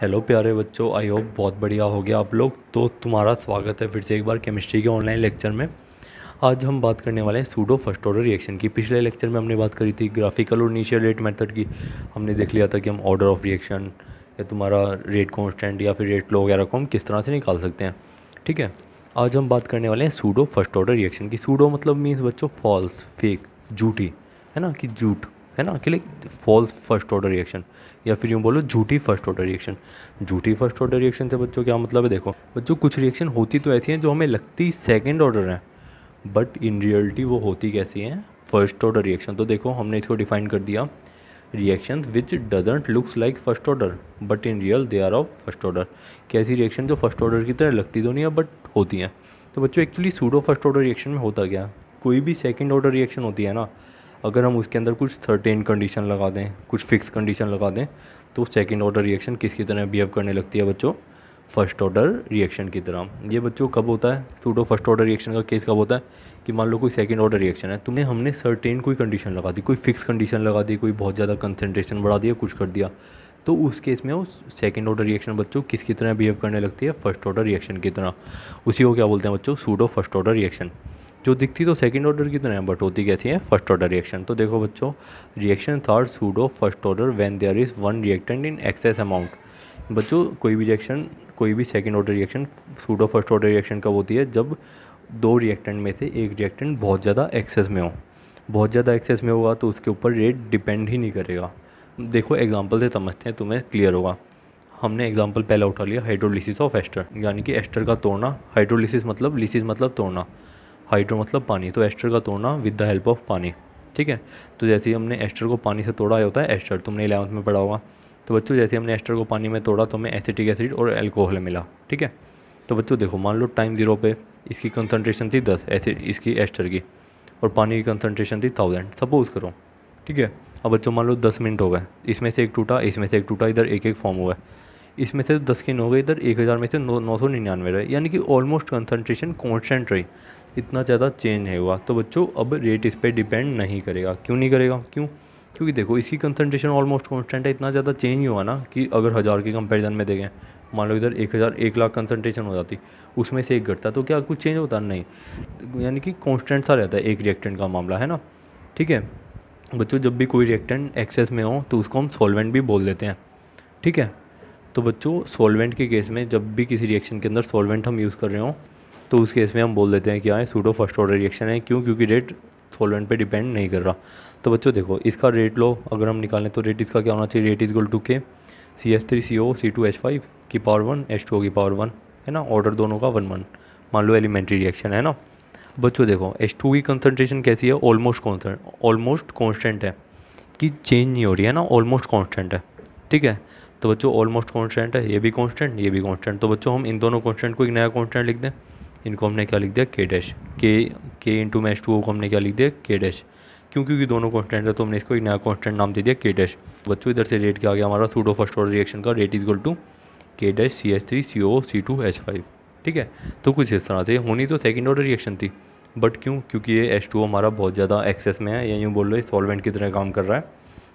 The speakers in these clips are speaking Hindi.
हेलो प्यारे बच्चों आई होप बहुत बढ़िया हो गया आप लोग तो तुम्हारा स्वागत है फिर से एक बार केमिस्ट्री के ऑनलाइन लेक्चर में आज हम बात करने वाले हैं सूडो फर्स्ट ऑर्डर रिएक्शन की पिछले लेक्चर में हमने बात करी थी ग्राफिकल और इनिशियल रेट मेथड की हमने देख लिया था कि हम ऑर्डर ऑफ रिएक्शन या तुम्हारा रेट कॉन्स्टेंट या फिर रेट लो वगैरह को हम किस तरह से निकाल सकते हैं ठीक है आज हम बात करने वाले हैं सूडो फर्स्ट ऑर्डर रिएक्शन की सूडो मतलब मीन्स बच्चों फॉल्स फेक झूठी है ना कि झूठ है ना अकेले फॉल्स फर्स्ट ऑर्डर रिएक्शन या फिर यूँ बोलो झूठी फर्स्ट ऑर्डर रिएक्शन झूठी फर्स्ट ऑर्डर रिएक्शन से बच्चों क्या मतलब है देखो बच्चों कुछ रिएक्शन होती तो ऐसी हैं जो हमें लगती सेकेंड ऑर्डर हैं बट इन रियलिटी वो होती कैसी हैं फर्स्ट ऑर्डर रिएक्शन तो देखो हमने इसको डिफाइन कर दिया reaction which doesn't looks like first order but in real they are of first order कैसी रिएक्शन जो फर्स्ट ऑर्डर की तरह लगती तो नहीं है बट होती हैं तो बच्चों actually pseudo first order reaction में होता क्या कोई भी सेकेंड ऑर्डर रिएक्शन होती है ना अगर हम उसके अंदर कुछ सर्टेन कंडीशन लगा दें कुछ फिक्स कंडीशन लगा दें तो सेकेंड ऑर्डर रिएक्शन किसकी तरह बिहेव करने लगती है बच्चों फर्स्ट ऑर्डर रिएक्शन की तरह ये बच्चों कब होता है सूडो फर्स्ट ऑर्डर रिएक्शन का केस कब होता है कि मान लो कोई सेकंड ऑर्डर रिएक्शन है तुमने हमने सर्टेन कोई कंडीशन लगा दी कोई फिक्स कंडीशन लगा दी कोई बहुत ज़्यादा कंसनट्रेशन बढ़ा दिया कुछ कर दिया तो उस केस में उस सेकेंड ऑर्डर रिएक्शन बच्चों किसकी तरह बिहेव करने लगती है फर्स्ट ऑर्डर रिएक्शन की तरह उसी को क्या बोलते हैं बच्चों सूडो फर्स्ट ऑर्डर रिएक्शन जो दिखती तो सेकंड ऑर्डर की तरह है बट होती कैसी है फर्स्ट ऑर्डर रिएक्शन तो देखो बच्चों reaction are pseudo first order when there is one reactant in excess amount बच्चों कोई भी रिएक्शन कोई भी second order reaction pseudo first order reaction कब होती है जब दो रिएक्टेंट में से एक रिएक्टेंट बहुत ज़्यादा एक्सेस में हो बहुत ज़्यादा एक्सेस में होगा तो उसके ऊपर रेट डिपेंड ही नहीं करेगा देखो एग्जाम्पल से समझते हैं तुम्हें क्लियर होगा हमने एग्जाम्पल पहला उठा लिया हाइड्रोलिसिस ऑफ एस्टर यानी कि एस्टर का तोड़ना हाइड्रोलिसिस मतलब लिसिस मतलब तोड़ना हाइड्रो मतलब पानी तो एस्टर का तोड़ना विद द हेल्प ऑफ पानी ठीक है तो जैसे ही हमने एस्टर को पानी से तोड़ा होता है एस्टर तुमने इलेवंथ में पढ़ा होगा तो बच्चों जैसे हमने एस्टर को पानी में तोड़ा तो हमें एसिटिक एसिड और एल्कोहल मिला ठीक है तो बच्चों देखो मान लो टाइम जीरो पे इसकी कंसनट्रेशन थी दस एसिड इसकी एस्टर की और पानी की कंसनट्रेशन थी थाउजेंड सपोज़ करो ठीक है अब बच्चों मान लो दस मिनट हो गए इसमें से एक टूटा इसमें से एक टूटा इधर एक एक फॉर्म हुआ है इसमें से दस किन हो गए इधर एक हज़ार में से नौ नौ सौ निन्यानवे रहे यानी कि ऑलमोस्ट कंसनट्रेशन कॉन्स्टेंट रही इतना ज़्यादा चेंज है हुआ तो बच्चों अब रेट इस पर डिपेंड नहीं करेगा क्यों नहीं करेगा क्यों क्योंकि देखो इसकी कंसनट्रेशन ऑलमोस्ट कॉन्स्टेंट है इतना ज़्यादा चेंज ही हुआ ना कि अगर हज़ार के कंपेरिजन में देखें मान लो इधर एक हज़ार एक लाख कंसनट्रेशन हो जाती उसमें से एक घटता तो क्या कुछ चेंज होता नहीं यानी कि कॉन्स्टेंट सा रहता है एक रिएक्टेंट का मामला है ना ठीक है बच्चों जब भी कोई रिएक्टेंट एक्सेस में हो तो उसको हम सॉल्वेंट भी बोल देते हैं ठीक है तो बच्चों सॉल्वेंट के केस में जब भी किसी रिएक्शन के अंदर सॉल्वेंट हम यूज़ कर रहे हों तो उस केस में हम बोल देते हैं कि हाँ सूडो फर्स्ट ऑर्डर रिएक्शन है क्यों क्योंकि रेट सोलवेंट पे डिपेंड नहीं कर रहा तो बच्चों देखो इसका रेट लो अगर हम निकालें तो रेट इसका क्या होना चाहिए rate is equal to k C H three C O C two H five की पावर वन एच टू की पावर वन है ना ऑर्डर दोनों का वन वन मान लो एलिमेंट्री रिएक्शन है ना बच्चों देखो एच टू की कंसनट्रेशन कैसी है ऑलमोस्ट कॉन्सेंट ऑलमोस्ट कॉन्स्टेंट है कि चेंज नहीं हो रही है ना ऑलमोस्ट कॉन्स्टेंट है ठीक है तो बच्चों ऑलमोस्ट कॉन्स्टेंट है ये भी कॉन्स्टेंट ये भी कॉन्स्टेंट तो बच्चों हम इन दोनों कॉन्स्टेंट को एक नया कॉन्स्टेंट लिख दें इनको हमने क्या लिख दिया के डैश के के इंटू मैच टू को हमने क्या लिख दिया के डैश क्यों क्योंकि दोनों कॉन्स्टेंट है तो हमने इसको एक नया कॉन्स्टेंट नाम दे दिया के डैश बच्चों इधर से रेट क्या आ गया हमारा सूडो फर्स्ट ऑर्डर रिएक्शन का rate is equal to k dash C H three C O C two H five ठीक है तो कुछ इस तरह से होनी तो सेकेंड ऑर्डर रिएक्शन थी बट क्यों क्योंकि ये एच टू हमारा बहुत ज़्यादा एक्सेस में है या यूँ बोल रहे सॉल्वेंट की तरह काम कर रहा है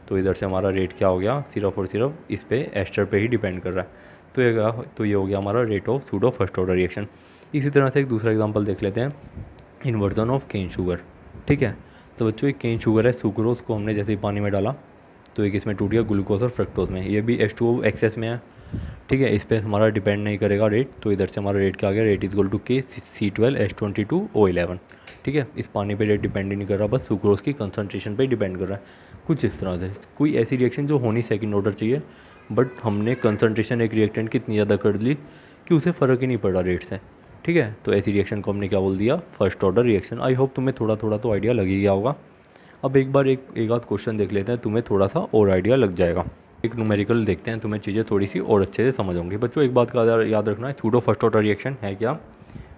तो इधर से हमारा रेट क्या हो गया सिर्फ और सिर्फ इस पर एस्टर पे ही डिपेंड कर रहा है तो ये तो ये हो गया हमारा rate of pseudo first order reaction इसी तरह से एक दूसरा एग्जाम्पल देख लेते हैं इन्वर्जन ऑफ केन शुगर ठीक है तो बच्चों एक केन शुगर है सुक्रोज को हमने जैसे ही पानी में डाला तो एक इसमें टूट गया ग्लूकोज और फ्रक्टोज में ये भी एच टू एक्सेस में है ठीक है इस पर हमारा डिपेंड नहीं करेगा रेट तो इधर से हमारा रेट क्या आ गया rate is equal to k C twelve H twenty two O eleven ठीक है इस पानी पे रेट डिपेंड ही नहीं कर रहा बस सुक्रोज की कंसनट्रेशन ही डिपेंड कर रहा है कुछ इस तरह से कोई ऐसी रिएक्शन जो होनी सेकेंड ऑर्डर चाहिए बट हमने कंसनट्रेशन एक रिएक्टेंट की इतनी ज़्यादा कर ली कि उसे फ़र्क ही नहीं पड़ रहा रेट से ठीक है तो ऐसी रिएक्शन को हमने क्या बोल दिया first order reaction I hope तुम्हें थोड़ा थोड़ा तो आइडिया लग ही गया होगा अब एक बार एक एक आध क्वेश्चन देख लेते हैं तुम्हें थोड़ा सा और आइडिया लग जाएगा एक न्यूमेरिकल देखते हैं तुम्हें चीज़ें थोड़ी सी और अच्छे से समझ होंगी बच्चों एक बात का याद रखना है छूटो फर्स्ट ऑर्डर रिएक्शन है क्या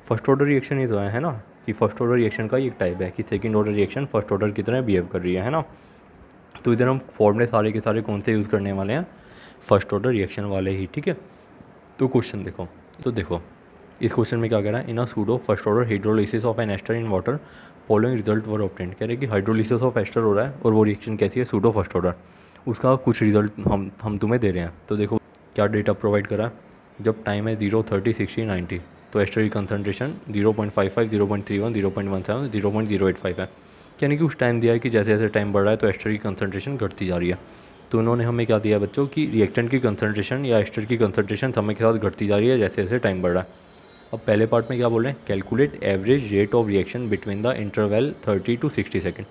फर्स्ट ऑर्डर रिएक्शन ही तो है, ना कि फर्स्ट ऑर्डर रिएक्शन का एक टाइप है कि second order reaction first order की तरह बिहेव कर रही है, है ना तो इधर हम फॉर्मले सारे के सारे कौन से यूज़ करने वाले हैं फर्स्ट ऑर्डर रिएक्शन वाले ही ठीक है तो क्वेश्चन देखो तो देखो इस क्वेश्चन में क्या कह रहा है in a pseudo first order hydrolysis of an ester in water following result were obtained कह रहे हैं कि हाइड्रोलिसिस ऑफ एस्टर हो रहा है और वो रिएक्शन कैसी है सूडो फर्स्ट ऑर्डर उसका कुछ रिजल्ट हम हम तुम्हें दे रहे हैं तो देखो क्या डेटा प्रोवाइड करा जब टाइम है जीरो थर्टी सिक्सटी नाइन्टी तो एस्टर की concentration zero point five five zero point three one zero point one seven zero point zero eight five है यानी कि उस टाइम दिया है कि जैसे जैसे टाइम बढ़ रहा है तो एस्टर की कंसनट्रेशन घटती जा रही है तो उन्होंने हमें क्या दिया बच्चों की रिएक्टेंट की कंसनट्रेशन या एस्टर की कंसनट्रेशन समय के साथ घटती जा रही है जैसे जैसे टाइम बढ़ रहा है अब पहले पार्ट में क्या बोल रहे हैं calculate average rate of reaction between the interval thirty to sixty second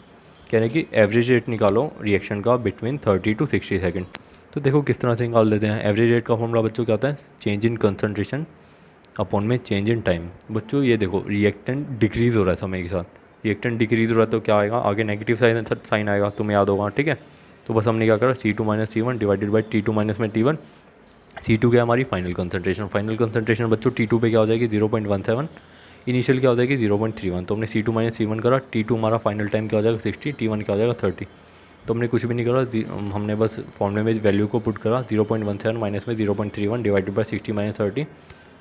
कह रहे हैं कि एवरेज रेट निकालो रिएक्शन का between thirty to sixty second तो देखो किस तरह से निकाल देते हैं एवरेज रेट का फॉर्मला बच्चों क्या होता है चेंज इन कंसनट्रेशन अपॉन में चेंज इन टाइम बच्चों ये देखो रिएक्टेंट डिक्रीज़ हो रहा है समय के साथ रिएक्टेंट डिक्रीज़ हो रहा है तो क्या आएगा आगे नेगेटिव साइन साइन आएगा तुम्हें याद होगा ठीक है तो बस हमने क्या करा C two minus C one divided by T two minus में टी वन सी टू क्या हमारी फाइनल कंसनट्रेशन फाइनल कंसनट्रेशन बच्चों टी टू पर क्या हो जाएगी zero point one seven initial क्या हो जाएगी जीरो पॉइंट थ्री वन तो हमने C two minus C one करा टी टू हमारा फाइनल टाइम क्या हो जाएगा सिक्सटी टी वन क्या हो जाएगा थर्टी तो हमने कुछ भी नहीं करा हमने बस फॉर्मले में वैल्यू को पुट करा zero point one seven minus में zero point three one divided by sixty minus thirty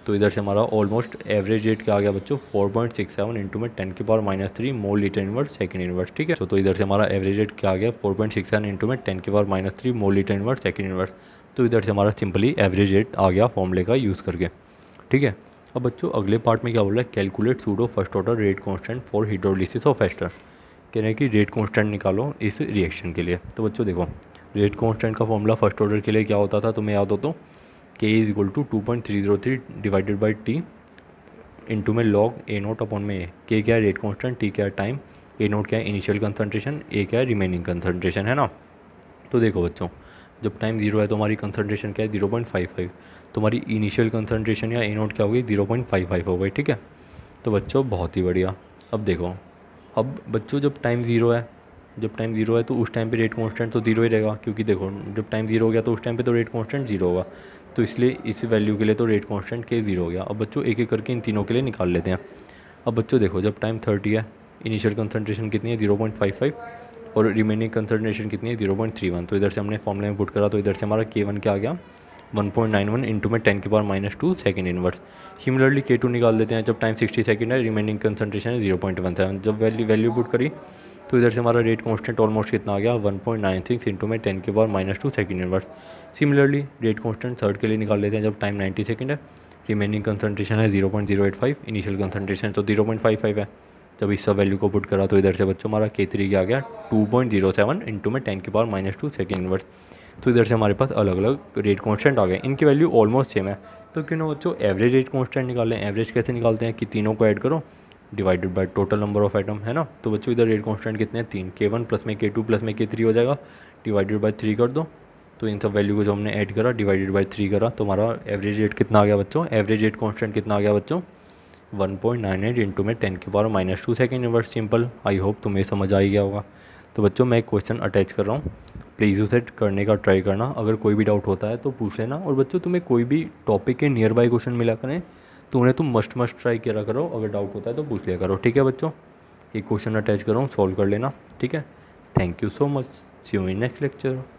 तो इधर से हमारा ऑलमोस्ट एवरेज रेट क्या आ गया बच्चों four point six seven into में टेन के power minus three mole litre inverse second inverse ठीक है तो इधर से हमारा एवरेज रेट क्या आ गया four point six seven into में टेन के power minus three mole litre inverse second inverse तो इधर से हमारा सिंपली एवरेज रेट आ गया फॉर्मूले का यूज़ करके ठीक है अब बच्चों अगले पार्ट में क्या बोल रहा है calculate pseudo first order rate constant for hydrolysis of ester कह रहे हैं कि रेट कॉन्स्टेंट निकालो इस रिएक्शन के लिए तो बच्चों देखो रेट कॉन्स्टेंट का फॉर्मूला फर्स्ट ऑर्डर के लिए क्या होता था तुम्हें याद हो तो k is equal to two point three zero three divided by T into में लॉग ए नोट अपॉन में ए के क्या है रेट कॉन्स्टेंट टी क्या है टाइम ए नोट क्या है इनिशियल कंसनट्रेशन ए क्या है रिमेनिंग कंसनट्रेशन है ना तो देखो बच्चों जब टाइम ज़ीरो है तो हमारी कंसनट्रेशन क्या है ज़ीरो पॉइंट फाइव फाइव तुम्हारी इनिशियल कंसनट्रेशन या ए नोट क्या होगी ज़ीरो पॉइंट फाइव फाइव हो गई ठीक है तो बच्चों बहुत ही बढ़िया अब देखो अब बच्चों जब टाइम ज़ीरो है जब टाइम ज़ीरो है तो उस टाइम पे रेट कांस्टेंट तो ज़ीरो ही रहेगा क्योंकि देखो जब टाइम ज़ीरो हो गया तो उस टाइम पे तो रेट कांस्टेंट ज़ीरो होगा तो इसलिए इस वैल्यू के लिए तो रेट कांस्टेंट के ज़ीरो हो गया अब बच्चों एक एक करके इन तीनों के लिए निकाल लेते हैं अब बच्चों देखो जब टाइम थर्टी है इनिशियल कंसनट्रेशन कितनी है ज़ीरो पॉइंट फाइव फाइव और रिमेनिंग कंसनट्रेशन कितनी है जीरो पॉइंट थ्री वन तो इधर से हमने फॉर्मूले में पुट करा तो इधर से हमारा के वन क्या आ गया one point nine one into में टेन के power minus two second inverse similarly k two निकाल देते हैं जब टाइम सिक्सटी सेकेंड है रिमेनिंग कंसनट्रेशन है जीरो पॉइंट वन सेवन जब वैल्यू वैल्यू पुट करी तो इधर से हमारा रेट कॉन्स्टेंट ऑलमोस्ट कितना आ गया one point nine six into में टेन के power minus two second inverse similarly rate constant third के लिए निकाल लेते हैं जब टाइम नाइन्टी सेकेंड है रिमेनिंग कंसनट्रेशन है zero point zero eight five initial concentration तो जीरो पॉइंट फाइव फाइव है जब इस सब वैल्यू को पुट करा तो इधर से बच्चों हमारा के थ्री क्या आ गया two point zero seven into में टेन के power minus two second inverse तो इधर से हमारे पास अलग अलग रेट कॉन्स्टेंट आ गए इनकी वैल्यू ऑलमोस्ट सेम है तो क्यों ना बच्चों एवरेज रेट कॉन्स्टेंट निकालें एवरेज कैसे निकालते हैं कि तीनों को ऐड करो divided by total number of item है ना तो बच्चों इधर रेट कॉन्स्टेंट कितने हैं तीन के वन प्लस में के टू प्लस में के थ्री हो जाएगा डिवाइडेड बाई थ्री कर दो तो इन सब वैल्यू को जो हमने ऐड करा डिवाइडेड बाई थ्री करा तो हमारा एवरेज रेट कितना आ गया बच्चों एवरेज रेट कॉन्स्टेंट कितना आ गया बच्चों one point nine eight into में टेन के power minus two second inverse simple I hope तुम्हें समझ आ गया होगा तो बच्चों मैं एक क्वेश्चन अटैच कर रहा हूँ प्लीज़ उसे करने का ट्राई करना अगर कोई भी डाउट होता है तो पूछ लेना और बच्चों तुम्हें कोई भी टॉपिक के नियर बाई क्वेश्चन मिला करें तो उन्हें तुम मस्ट मस्ट ट्राई किया करो अगर डाउट होता है तो पूछ लिया करो ठीक है बच्चों एक क्वेश्चन अटैच कर रहा हूँ सॉल्व कर लेना ठीक है thank you so much see you in next lecture